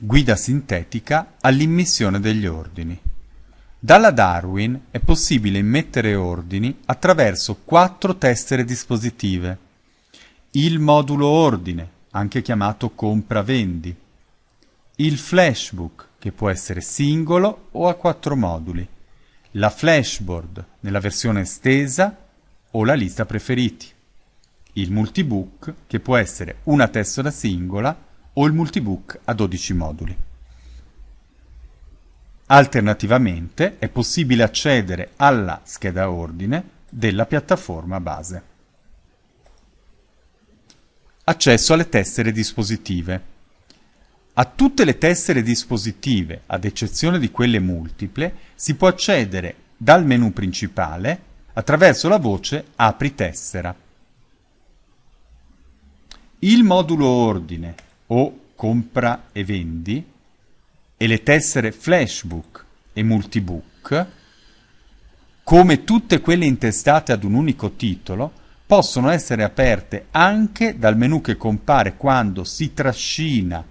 Guida sintetica all'immissione degli ordini. Dalla Darwin è possibile immettere ordini attraverso quattro tessere dispositive. Il modulo ordine, anche chiamato compra-vendi. Il flashbook, che può essere singolo o a quattro moduli. La flashboard, nella versione estesa o la lista preferiti. Il multibook, che può essere una tessera singola o il multibook a 12 moduli. Alternativamente è possibile accedere alla scheda ordine della piattaforma base. Accesso alle tessere dispositive. A tutte le tessere dispositive, ad eccezione di quelle multiple, si può accedere dal menu principale attraverso la voce Apri tessera. Il modulo ordine o compra e vendi, e le tessere flashbook e multibook, come tutte quelle intestate ad un unico titolo, possono essere aperte anche dal menu che compare quando si trascina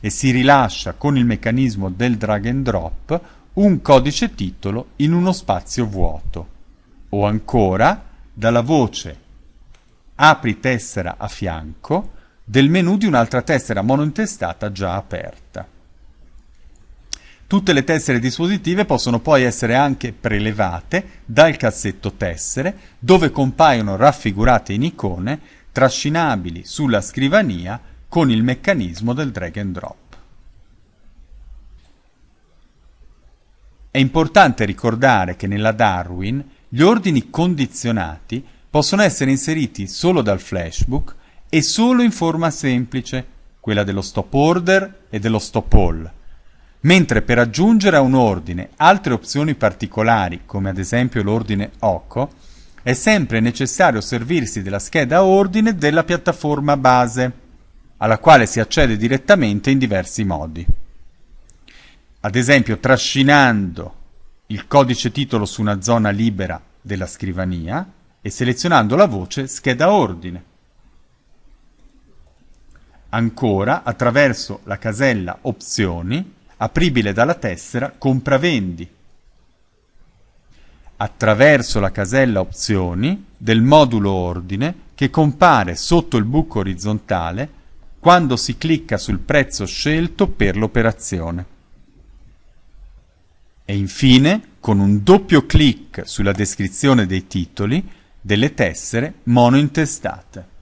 e si rilascia con il meccanismo del drag and drop un codice titolo in uno spazio vuoto o ancora dalla voce apri tessera a fianco del menu di un'altra tessera monointestata già aperta. Tutte le tessere dispositive possono poi essere anche prelevate dal cassetto tessere, dove compaiono raffigurate in icone, trascinabili sulla scrivania con il meccanismo del drag and drop. È importante ricordare che nella Darwin gli ordini condizionati possono essere inseriti solo dal flashbook e solo in forma semplice, quella dello stop order e dello stop all. Mentre per aggiungere a un ordine altre opzioni particolari, come ad esempio l'ordine OCO, è sempre necessario servirsi della scheda ordine della piattaforma base, alla quale si accede direttamente in diversi modi. Ad esempio trascinando il codice titolo su una zona libera della scrivania e selezionando la voce scheda ordine. Ancora, attraverso la casella Opzioni, apribile dalla tessera Compravendi. Attraverso la casella Opzioni del modulo Ordine che compare sotto il buco orizzontale quando si clicca sul prezzo scelto per l'operazione. E infine, con un doppio clic sulla descrizione dei titoli, delle tessere monointestate.